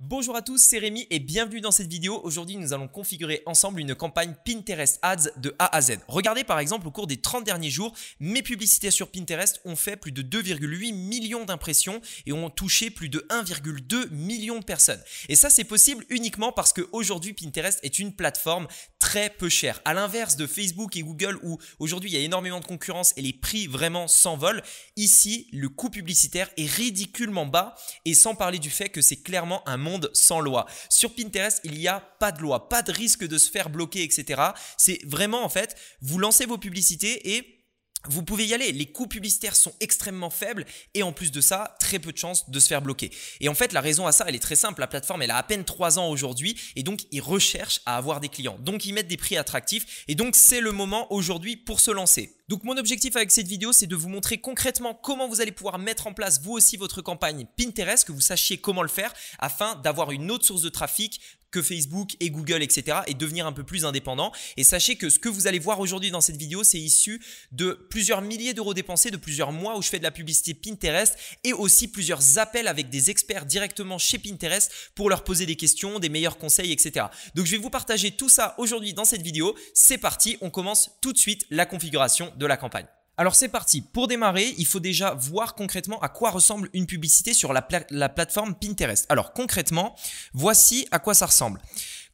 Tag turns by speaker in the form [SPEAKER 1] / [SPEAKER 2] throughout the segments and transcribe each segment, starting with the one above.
[SPEAKER 1] Bonjour à tous, c'est Rémi et bienvenue dans cette vidéo. Aujourd'hui, nous allons configurer ensemble une campagne Pinterest Ads de A à Z. Regardez par exemple au cours des 30 derniers jours, mes publicités sur Pinterest ont fait plus de 2,8 millions d'impressions et ont touché plus de 1,2 million de personnes. Et ça, c'est possible uniquement parce qu'aujourd'hui, Pinterest est une plateforme très peu chère. À l'inverse de Facebook et Google où aujourd'hui, il y a énormément de concurrence et les prix vraiment s'envolent, ici, le coût publicitaire est ridiculement bas et sans parler du fait que c'est clairement un sans loi. Sur Pinterest, il n'y a pas de loi, pas de risque de se faire bloquer, etc. C'est vraiment en fait, vous lancez vos publicités et vous pouvez y aller, les coûts publicitaires sont extrêmement faibles et en plus de ça, très peu de chances de se faire bloquer. Et en fait, la raison à ça, elle est très simple, la plateforme, elle a à peine 3 ans aujourd'hui et donc ils recherchent à avoir des clients. Donc ils mettent des prix attractifs et donc c'est le moment aujourd'hui pour se lancer. Donc mon objectif avec cette vidéo, c'est de vous montrer concrètement comment vous allez pouvoir mettre en place vous aussi votre campagne Pinterest, que vous sachiez comment le faire afin d'avoir une autre source de trafic, que Facebook et Google, etc. et devenir un peu plus indépendant. Et sachez que ce que vous allez voir aujourd'hui dans cette vidéo, c'est issu de plusieurs milliers d'euros dépensés, de plusieurs mois où je fais de la publicité Pinterest et aussi plusieurs appels avec des experts directement chez Pinterest pour leur poser des questions, des meilleurs conseils, etc. Donc je vais vous partager tout ça aujourd'hui dans cette vidéo. C'est parti, on commence tout de suite la configuration de la campagne. Alors c'est parti, pour démarrer, il faut déjà voir concrètement à quoi ressemble une publicité sur la, plateforme Pinterest. Alors concrètement, voici à quoi ça ressemble.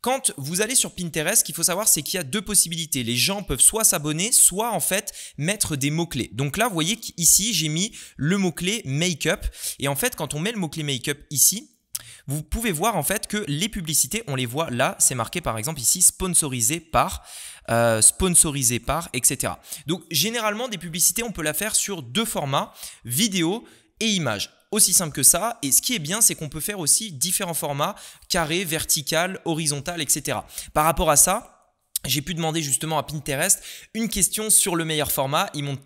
[SPEAKER 1] Quand vous allez sur Pinterest, ce qu'il faut savoir, c'est qu'il y a deux possibilités. Les gens peuvent soit s'abonner, soit en fait mettre des mots-clés. Donc là, vous voyez qu'ici, j'ai mis le mot-clé make-up. Et en fait, quand on met le mot-clé make-up ici, vous pouvez voir en fait que les publicités, on les voit là, c'est marqué par exemple ici sponsorisé par, euh, sponsorisé par, etc. Donc généralement des publicités, on peut la faire sur deux formats, vidéo et image aussi simple que ça. Et ce qui est bien, c'est qu'on peut faire aussi différents formats, carré, vertical, horizontal, etc. Par rapport à ça, j'ai pu demander justement à Pinterest une question sur le meilleur format. Ils m'ont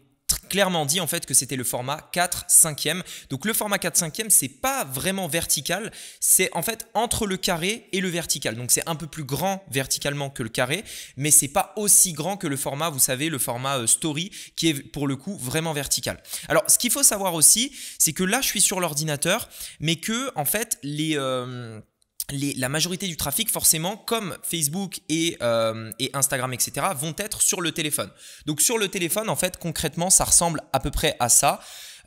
[SPEAKER 1] clairement dit en fait que c'était le format 4 5e. Donc le format 4 5e, c'est pas vraiment vertical, c'est en fait entre le carré et le vertical. Donc c'est un peu plus grand verticalement que le carré, mais c'est pas aussi grand que le format, vous savez, le format euh, story qui est pour le coup vraiment vertical. Alors ce qu'il faut savoir aussi, c'est que là je suis sur l'ordinateur, mais que en fait les euh, la majorité du trafic, forcément, comme Facebook et, euh, et, Instagram, etc., vont être sur le téléphone. Donc sur le téléphone, en fait, concrètement, ça ressemble à peu près à ça.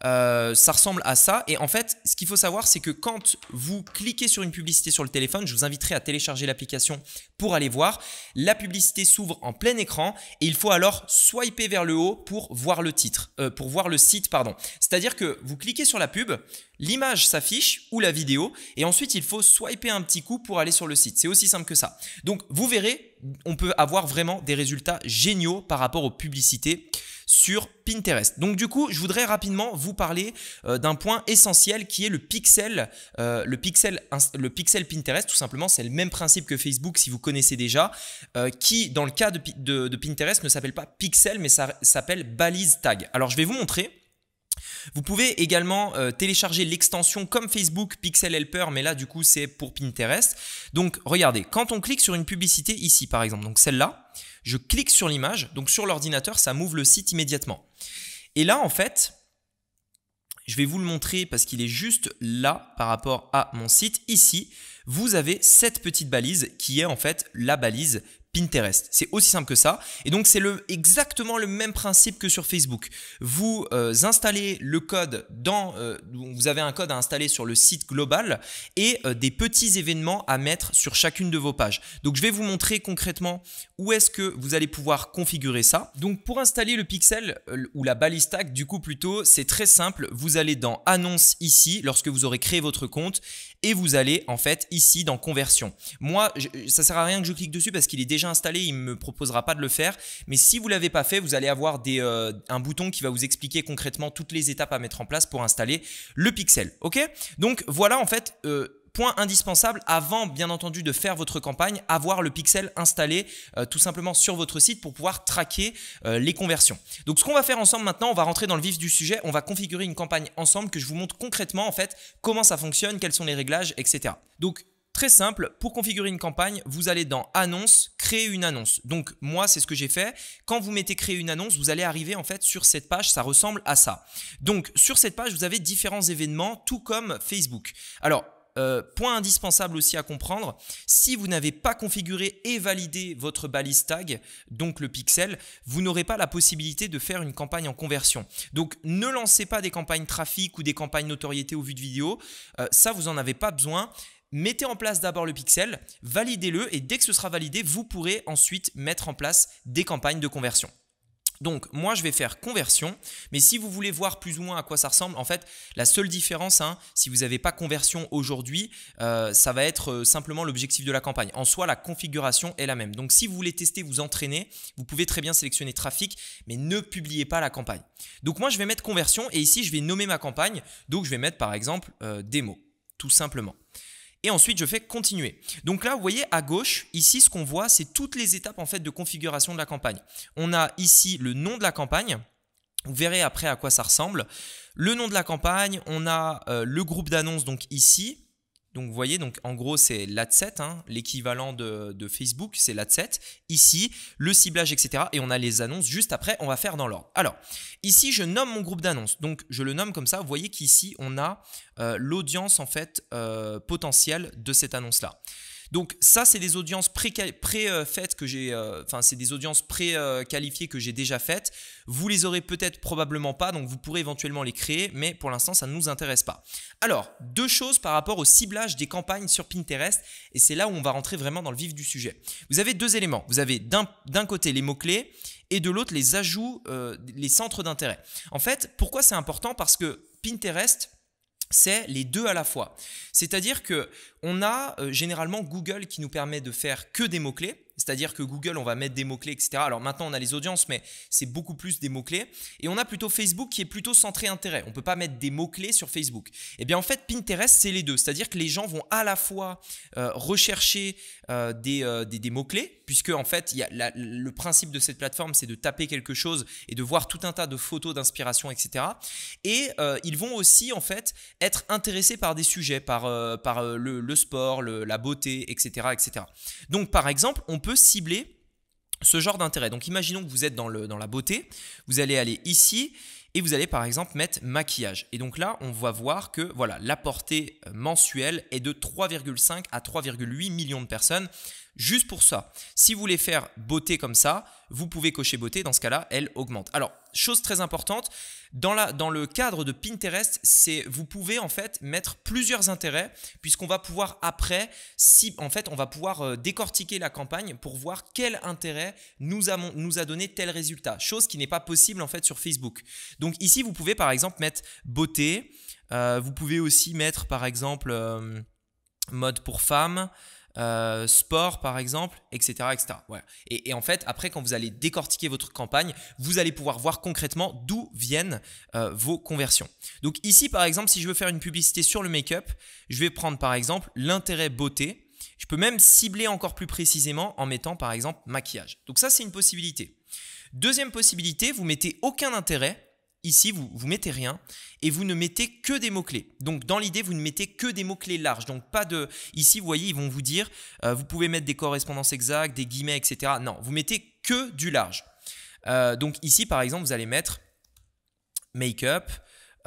[SPEAKER 1] Euh, ça ressemble à ça. Et en fait, ce qu'il faut savoir, c'est que quand vous cliquez sur une publicité sur le téléphone, je vous inviterai à télécharger l'application pour aller voir. La publicité s'ouvre en plein écran et il faut alors swiper vers le haut pour voir le titre, euh, pour voir le site, pardon. C'est-à-dire que vous cliquez sur la pub, l'image s'affiche ou la vidéo et ensuite il faut swiper un petit coup pour aller sur le site. C'est aussi simple que ça. Donc vous verrez, on peut avoir vraiment des résultats géniaux par rapport aux publicités sur Pinterest. Donc du coup, je voudrais rapidement vous parler euh, d'un point essentiel qui est le pixel, euh, le pixel, le pixel Pinterest. Tout simplement, c'est le même principe que Facebook si vous connaissez déjà, euh, qui dans le cas de, Pinterest ne s'appelle pas pixel, mais ça s'appelle balise tag. Alors je vais vous montrer. Vous pouvez également télécharger l'extension comme Facebook Pixel Helper, mais là du coup c'est pour Pinterest. Donc regardez, quand on clique sur une publicité ici par exemple, donc celle-là, je clique sur l'image, donc sur l'ordinateur, ça m'ouvre le site immédiatement. Et là, en fait, je vais vous le montrer parce qu'il est juste là par rapport à mon site. Ici, vous avez cette petite balise qui est en fait la balise Pinterest. C'est aussi simple que ça. Et donc c'est le, exactement le même principe que sur Facebook. Vous euh, installez le code dans, euh, vous avez un code à installer sur le site global et euh, des petits événements à mettre sur chacune de vos pages. Donc je vais vous montrer concrètement où est-ce que vous allez pouvoir configurer ça. Donc pour installer le pixel ou la balise du coup plutôt, c'est très simple. Vous allez dans Annonces » ici lorsque vous aurez créé votre compte et vous allez en fait ici dans conversion. Moi, ça ça sert à rien que je clique dessus parce qu'il est déjà installé, il ne me proposera pas de le faire. Mais si vous l'avez pas fait, vous allez avoir des, euh, un bouton qui va vous expliquer concrètement toutes les étapes à mettre en place pour installer le pixel. Ok Donc voilà en fait. Euh, point indispensable avant, bien entendu, de faire votre campagne, avoir le pixel installé euh, tout simplement sur votre site pour pouvoir traquer euh, les conversions. Donc, ce qu'on va faire ensemble maintenant, on va rentrer dans le vif du sujet, on va configurer une campagne ensemble que je vous montre concrètement en fait comment ça fonctionne, quels sont les réglages, etc. Donc, Très simple, pour configurer une campagne, vous allez dans Annonce, Créer une annonce. Donc moi, c'est ce que j'ai fait. Quand vous mettez Créer une annonce, vous allez arriver en fait sur cette page, ça ressemble à ça. Donc sur cette page, vous avez différents événements, tout comme Facebook. Alors, euh, point indispensable aussi à comprendre, si vous n'avez pas configuré et validé votre balise tag, donc le pixel, vous n'aurez pas la possibilité de faire une campagne en conversion. Donc ne lancez pas des campagnes trafic ou des campagnes notoriété au vu de vidéo, euh, ça vous en avez pas besoin mettez en place d'abord le pixel, validez-le et dès que ce sera validé, vous pourrez ensuite mettre en place des campagnes de conversion. Donc moi je vais faire conversion, mais si vous voulez voir plus ou moins à quoi ça ressemble, en fait la seule différence, hein, si vous n'avez pas conversion aujourd'hui, euh, ça va être euh, simplement l'objectif de la campagne. En soi la configuration est la même. Donc si vous voulez tester, vous entraînez, vous pouvez très bien sélectionner trafic, mais ne publiez pas la campagne. Donc moi je vais mettre conversion et ici je vais nommer ma campagne, donc je vais mettre par exemple euh, démo, tout simplement et ensuite je fais continuer. Donc là, vous voyez à gauche, ici, ce qu'on voit, c'est toutes les étapes en fait de configuration de la campagne. On a ici le nom de la campagne. Vous verrez après à quoi ça ressemble. Le nom de la campagne, on a euh, le groupe d'annonces donc ici, donc vous voyez, donc en gros c'est l'adset, hein, l'équivalent de, Facebook, c'est l'adset. Ici, le ciblage, etc. Et on a les annonces juste après, on va faire dans l'ordre. Alors, ici je nomme mon groupe d'annonces, donc je le nomme comme ça. Vous voyez qu'ici on a euh, l'audience en fait euh, potentielle de cette annonce-là. Donc ça, c'est des audiences pré-faites que j'ai, euh, enfin c'est des audiences pré-qualifiées que j'ai déjà faites. Vous les aurez peut-être probablement pas, donc vous pourrez éventuellement les créer, mais pour l'instant, ça ne nous intéresse pas. Alors, deux choses par rapport au ciblage des campagnes sur Pinterest, et c'est là où on va rentrer vraiment dans le vif du sujet. Vous avez deux éléments. Vous avez d'un côté les mots-clés et de l'autre les ajouts, euh, les centres d'intérêt. En fait, pourquoi c'est important Parce que Pinterest c'est les deux à la fois. C'est-à-dire que on a euh, généralement Google qui nous permet de faire que des mots-clés. C'est-à-dire que Google, on va mettre des mots-clés, etc. Alors maintenant, on a les audiences, mais c'est beaucoup plus des mots-clés. Et on a plutôt Facebook qui est plutôt centré intérêt. On ne peut pas mettre des mots-clés sur Facebook. Eh bien en fait, Pinterest, c'est les deux. C'est-à-dire que les gens vont à la fois euh, rechercher euh, des mots-clés, puisque en fait, le principe de cette plateforme, c'est de taper quelque chose et de voir tout un tas de photos d'inspiration, etc. Et euh, ils vont aussi en fait être intéressés par des sujets, par, euh, par euh, le, sport, la beauté, etc., etc. Donc par exemple, on peut cibler ce genre d'intérêt. Donc imaginons que vous êtes dans, le, dans la beauté, vous allez aller ici et vous allez par exemple mettre maquillage. Et donc là, on va voir que voilà, la portée mensuelle est de 3,5 à 3,8 millions de personnes. Juste pour ça, si vous voulez faire beauté comme ça, vous pouvez cocher beauté. Dans ce cas-là, elle augmente. Alors, chose très importante, dans, la, dans le cadre de Pinterest, c'est vous pouvez en fait mettre plusieurs intérêts puisqu'on va pouvoir après, si en fait, on va pouvoir euh, décortiquer la campagne pour voir quel intérêt nous a, nous a donné tel résultat. Chose qui n'est pas possible en fait sur Facebook. Donc ici, vous pouvez par exemple mettre beauté. Euh, vous pouvez aussi mettre par exemple euh, mode pour femmes. Euh, sport par exemple, etc. etc. Et, en fait, après, quand vous allez décortiquer votre campagne, vous allez pouvoir voir concrètement d'où viennent euh, vos conversions. Donc ici, par exemple, si je veux faire une publicité sur le make-up, je vais prendre par exemple l'intérêt beauté. Je peux même cibler encore plus précisément en mettant par exemple maquillage. Donc ça, c'est une possibilité. Deuxième possibilité, vous mettez aucun intérêt Ici, vous ne mettez rien et vous ne mettez que des mots-clés. Donc dans l'idée, vous ne mettez que des mots-clés larges. Donc pas de... Ici, vous voyez, ils vont vous dire, euh, vous pouvez mettre des correspondances exactes, des guillemets, etc. Non, vous mettez que du large. Euh, donc ici, par exemple, vous allez mettre make-up,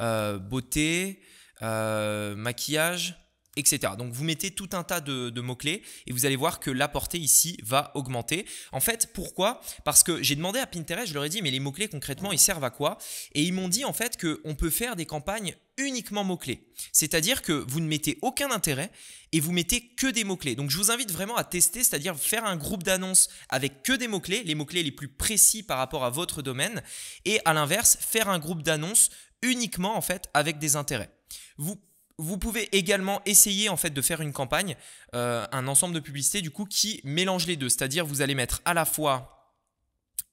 [SPEAKER 1] euh, beauté, maquillage, etc. Donc vous mettez tout un tas de, mots-clés et vous allez voir que la portée ici va augmenter. En fait, pourquoi Parce que j'ai demandé à Pinterest, je leur ai dit, mais les mots-clés concrètement, ils servent à quoi Et ils m'ont dit en fait qu'on peut faire des campagnes uniquement mots-clés. C'est-à-dire que vous ne mettez aucun intérêt et vous mettez que des mots-clés. Donc je vous invite vraiment à tester, c'est-à-dire faire un groupe d'annonces avec que des mots-clés, les mots-clés les plus précis par rapport à votre domaine, et à l'inverse, faire un groupe d'annonces uniquement en fait avec des intérêts. Vous vous pouvez également essayer en fait de faire une campagne, euh, un ensemble de publicités du coup qui mélange les deux. C'est-à-dire vous allez mettre à la fois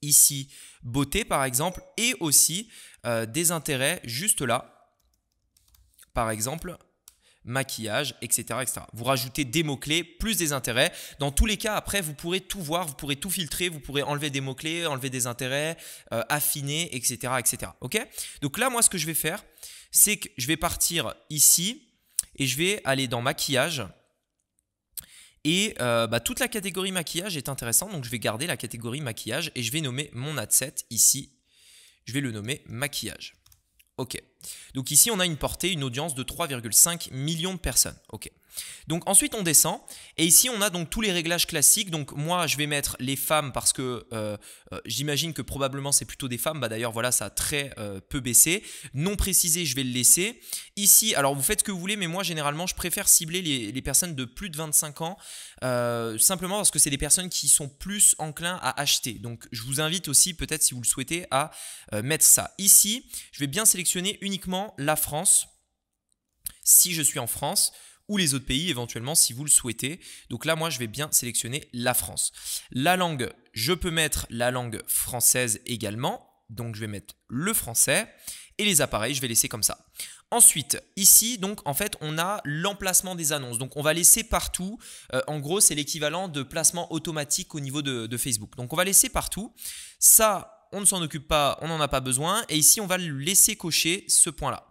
[SPEAKER 1] ici beauté par exemple et aussi euh, des intérêts juste là. Par exemple, maquillage, etc., etc. Vous rajoutez des mots-clés plus des intérêts. Dans tous les cas, après, vous pourrez tout voir, vous pourrez tout filtrer, vous pourrez enlever des mots-clés, enlever des intérêts, euh, affiner, etc., etc. Ok Donc là, moi, ce que je vais faire, c'est que je vais partir ici et je vais aller dans maquillage. Et euh, bah, toute la catégorie maquillage est intéressante, donc je vais garder la catégorie maquillage et je vais nommer mon adset ici. Je vais le nommer maquillage. Ok. Donc ici, on a une portée, une audience de 3,5 millions de personnes. Ok. Donc ensuite on descend et ici on a donc tous les réglages classiques. Donc moi je vais mettre les femmes parce que euh, euh, j'imagine que probablement c'est plutôt des femmes. Bah d'ailleurs voilà ça a très euh, peu baissé. Non précisé je vais le laisser. Ici alors vous faites ce que vous voulez mais moi généralement je préfère cibler les, les personnes de plus de 25 ans simplement parce que c'est des personnes qui sont plus enclins à acheter. Donc je vous invite aussi peut-être si vous le souhaitez à mettre ça. Ici je vais bien sélectionner uniquement la France si je suis en France ou les autres pays éventuellement si vous le souhaitez. Donc là, moi, je vais bien sélectionner la France. La langue, je peux mettre la langue française également. Donc je vais mettre le français et les appareils, je vais laisser comme ça. Ensuite, ici, donc en fait, on a l'emplacement des annonces. Donc on va laisser partout. Euh, en gros, c'est l'équivalent de placement automatique au niveau de, de Facebook. Donc on va laisser partout. Ça, on ne s'en occupe pas, on n'en a pas besoin. Et ici, on va laisser cocher ce point-là.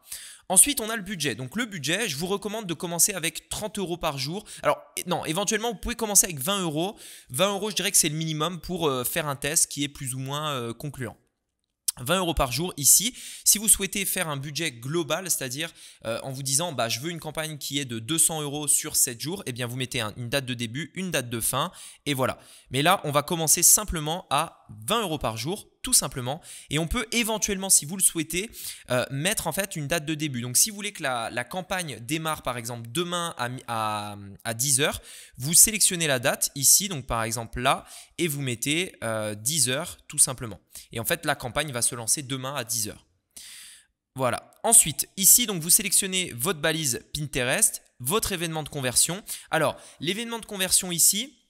[SPEAKER 1] Ensuite, on a le budget. Donc le budget, je vous recommande de commencer avec 30 euros par jour. Alors non, éventuellement, vous pouvez commencer avec 20 euros. 20 euros, je dirais que c'est le minimum pour euh, faire un test qui est plus ou moins euh, concluant. 20 euros par jour ici. Si vous souhaitez faire un budget global, c'est-à-dire euh, en vous disant bah, je veux une campagne qui est de 200 euros sur 7 jours, eh bien vous mettez une date de début, une date de fin, et voilà. Mais là, on va commencer simplement à 20 euros par jour tout simplement. Et on peut éventuellement, si vous le souhaitez, euh, mettre en fait une date de début. Donc si vous voulez que la, campagne démarre par exemple demain à, 10h, vous sélectionnez la date ici, donc par exemple là, et vous mettez 10h euh, tout simplement. Et en fait, la campagne va se lancer demain à 10h. Voilà. Ensuite, ici, donc vous sélectionnez votre balise Pinterest, votre événement de conversion. Alors, l'événement de conversion ici,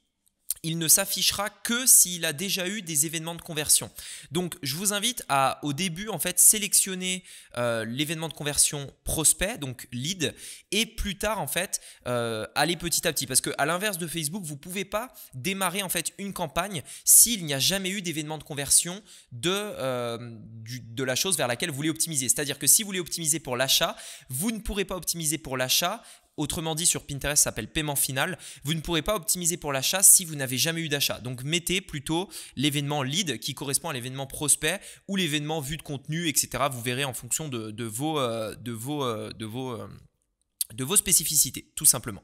[SPEAKER 1] il ne s'affichera que s'il a déjà eu des événements de conversion. Donc je vous invite à au début en fait sélectionner euh, l'événement de conversion prospect, donc lead, et plus tard en fait euh, aller petit à petit. Parce que à l'inverse de Facebook, vous ne pouvez pas démarrer en fait une campagne s'il n'y a jamais eu d'événement de conversion de, euh, de la chose vers laquelle vous voulez optimiser. C'est-à-dire que si vous voulez optimiser pour l'achat, vous ne pourrez pas optimiser pour l'achat autrement dit sur Pinterest ça s'appelle paiement final, vous ne pourrez pas optimiser pour l'achat si vous n'avez jamais eu d'achat. Donc mettez plutôt l'événement lead qui correspond à l'événement prospect ou l'événement vue de contenu, etc. Vous verrez en fonction de, vos, de, vos, euh, de, vos, euh, euh, de vos spécificités, tout simplement.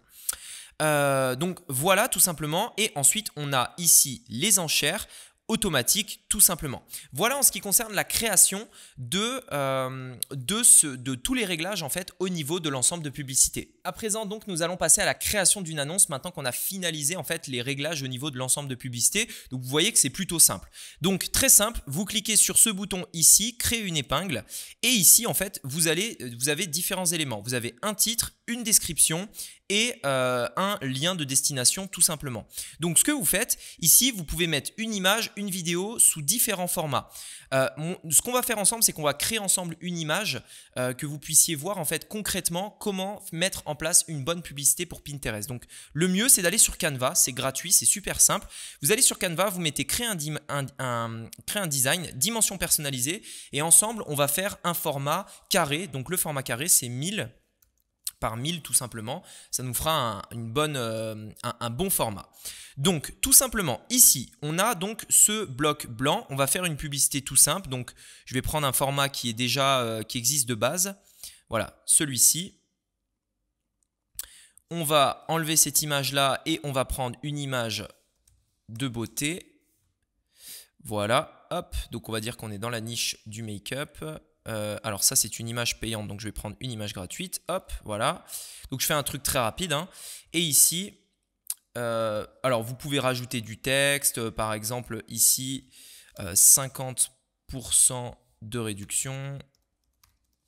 [SPEAKER 1] donc voilà tout simplement. Et ensuite, on a ici les enchères automatique tout simplement. Voilà en ce qui concerne la création de, euh, de, de tous les réglages en fait au niveau de l'ensemble de publicité. À présent donc nous allons passer à la création d'une annonce maintenant qu'on a finalisé en fait les réglages au niveau de l'ensemble de publicité. Donc vous voyez que c'est plutôt simple. Donc très simple, vous cliquez sur ce bouton ici, créer une épingle et ici en fait vous allez euh, vous avez différents éléments. Vous avez un titre, une description et euh, un lien de destination tout simplement. Donc ce que vous faites, ici vous pouvez mettre une image, une vidéo sous différents formats. Euh, ce qu'on va faire ensemble, c'est qu'on va créer ensemble une image euh, que vous puissiez voir en fait concrètement comment mettre en place une bonne publicité pour Pinterest. Donc le mieux c'est d'aller sur Canva, c'est gratuit, c'est super simple. Vous allez sur Canva, vous mettez créer un, créer un design, dimension personnalisée et ensemble on va faire un format carré. Donc le format carré c'est 1000 par 1000 tout simplement. Ça nous fera un, une bonne, euh, un, bon format. Donc tout simplement ici on a donc ce bloc blanc. On va faire une publicité tout simple. Donc je vais prendre un format qui est déjà euh, qui existe de base. Voilà celui-ci. On va enlever cette image là et on va prendre une image de beauté. Voilà, hop, donc on va dire qu'on est dans la niche du make-up. Euh, alors ça, c'est une image payante, donc je vais prendre une image gratuite. Hop, voilà. Donc je fais un truc très rapide. Hein. Et ici, euh, alors vous pouvez rajouter du texte, euh, par exemple ici, 50% de réduction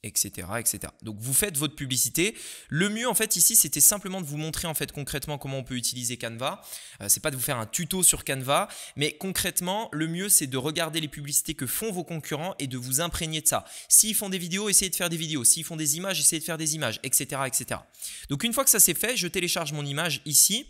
[SPEAKER 1] etc., etc. Donc vous faites votre publicité. Le mieux en fait ici, c'était simplement de vous montrer en fait concrètement comment on peut utiliser Canva. Ce euh, c'est pas de vous faire un tuto sur Canva, mais concrètement, le mieux c'est de regarder les publicités que font vos concurrents et de vous imprégner de ça. S'ils font des vidéos, essayez de faire des vidéos. S'ils font des images, essayez de faire des images, etc., etc. Donc une fois que ça c'est fait, je télécharge mon image ici.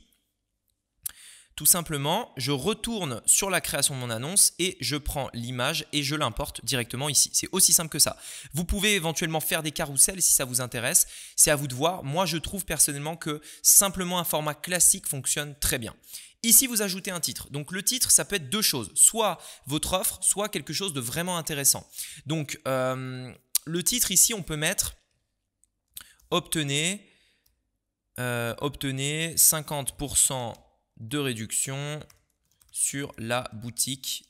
[SPEAKER 1] Tout simplement, je retourne sur la création de mon annonce et je prends l'image et je l'importe directement ici. C'est aussi simple que ça. Vous pouvez éventuellement faire des carousels si ça vous intéresse. C'est à vous de voir. Moi, je trouve personnellement que simplement un format classique fonctionne très bien. Ici, vous ajoutez un titre. Donc le titre, ça peut être deux choses. Soit votre offre, soit quelque chose de vraiment intéressant. Donc euh, le titre ici, on peut mettre obtenez, euh, obtenez 50% de réduction sur la boutique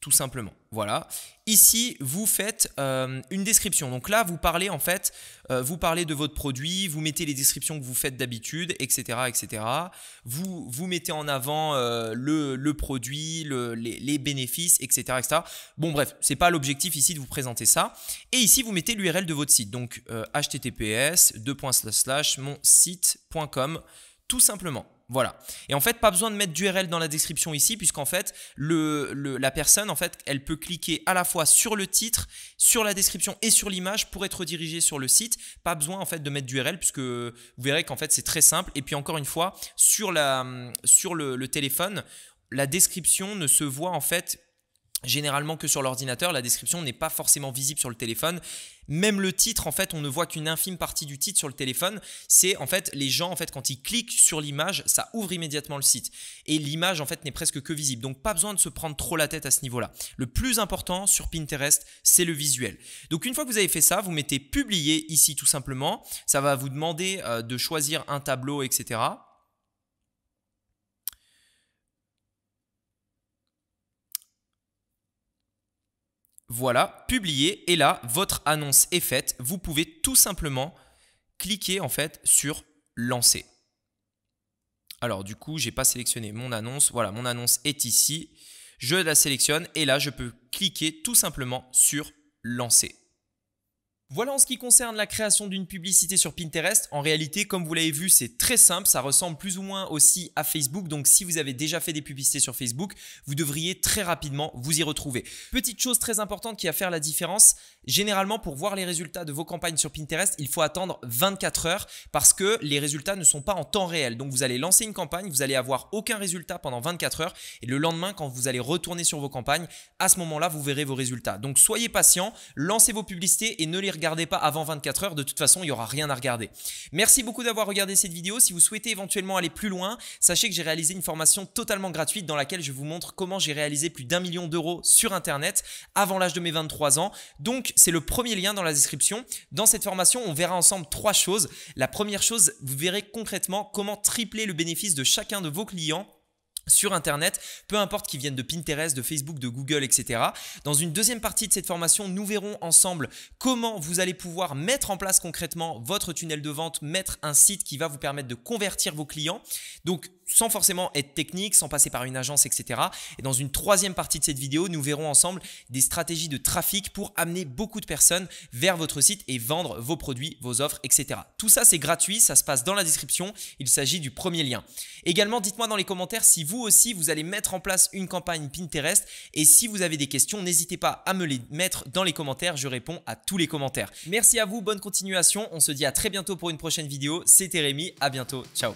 [SPEAKER 1] tout simplement. Voilà. Ici, vous faites euh, une description. Donc là, vous parlez en fait, euh, vous parlez de votre produit, vous mettez les descriptions que vous faites d'habitude, etc., etc. Vous vous mettez en avant euh, le, produit, les, bénéfices, etc., etc. Bon, bref, c'est pas l'objectif ici de vous présenter ça. Et ici, vous mettez l'URL de votre site. Donc https://monsite.com tout simplement. Voilà. Et en fait, pas besoin de mettre d'URL dans la description ici, puisqu'en fait, la personne, en fait, elle peut cliquer à la fois sur le titre, sur la description et sur l'image pour être dirigée sur le site. Pas besoin, en fait, de mettre d'URL, puisque vous verrez qu'en fait, c'est très simple. Et puis, encore une fois, sur, le, le téléphone, la description ne se voit, en fait, généralement que sur l'ordinateur, la description n'est pas forcément visible sur le téléphone. Même le titre, en fait, on ne voit qu'une infime partie du titre sur le téléphone. C'est en fait les gens, en fait, quand ils cliquent sur l'image, ça ouvre immédiatement le site. Et l'image, en fait, n'est presque que visible. Donc, pas besoin de se prendre trop la tête à ce niveau-là. Le plus important sur Pinterest, c'est le visuel. Donc, une fois que vous avez fait ça, vous mettez publier ici tout simplement. Ça va vous demander euh, de choisir un tableau, etc. Voilà, publié et là, votre annonce est faite. Vous pouvez tout simplement cliquer en fait sur lancer. Alors du coup, je n'ai pas sélectionné mon annonce. Voilà, mon annonce est ici. Je la sélectionne et là, je peux cliquer tout simplement sur lancer. Voilà en ce qui concerne la création d'une publicité sur Pinterest. En réalité, comme vous l'avez vu, c'est très simple. Ça ressemble plus ou moins aussi à Facebook. Donc, si vous avez déjà fait des publicités sur Facebook, vous devriez très rapidement vous y retrouver. Petite chose très importante qui va faire la différence. Généralement, pour voir les résultats de vos campagnes sur Pinterest, il faut attendre 24 heures parce que les résultats ne sont pas en temps réel. Donc, vous allez lancer une campagne, vous allez avoir aucun résultat pendant 24 heures. Et le lendemain, quand vous allez retourner sur vos campagnes, à ce moment-là, vous verrez vos résultats. Donc, soyez patient, lancez vos publicités et ne les regardez regardez pas avant 24 heures, de toute façon, il n'y aura rien à regarder. Merci beaucoup d'avoir regardé cette vidéo. Si vous souhaitez éventuellement aller plus loin, sachez que j'ai réalisé une formation totalement gratuite dans laquelle je vous montre comment j'ai réalisé plus d'un million d'euros sur Internet avant l'âge de mes 23 ans. Donc, c'est le premier lien dans la description. Dans cette formation, on verra ensemble trois choses. La première chose, vous verrez concrètement comment tripler le bénéfice de chacun de vos clients sur Internet, peu importe qu'ils viennent de Pinterest, de Facebook, de Google, etc. Dans une deuxième partie de cette formation, nous verrons ensemble comment vous allez pouvoir mettre en place concrètement votre tunnel de vente, mettre un site qui va vous permettre de convertir vos clients. Donc, sans forcément être technique, sans passer par une agence, etc. Et dans une troisième partie de cette vidéo, nous verrons ensemble des stratégies de trafic pour amener beaucoup de personnes vers votre site et vendre vos produits, vos offres, etc. Tout ça, c'est gratuit, ça se passe dans la description. Il s'agit du premier lien. Également, dites-moi dans les commentaires si vous aussi, vous allez mettre en place une campagne Pinterest. Et si vous avez des questions, n'hésitez pas à me les mettre dans les commentaires. Je réponds à tous les commentaires. Merci à vous, bonne continuation. On se dit à très bientôt pour une prochaine vidéo. C'était Rémi, à bientôt. Ciao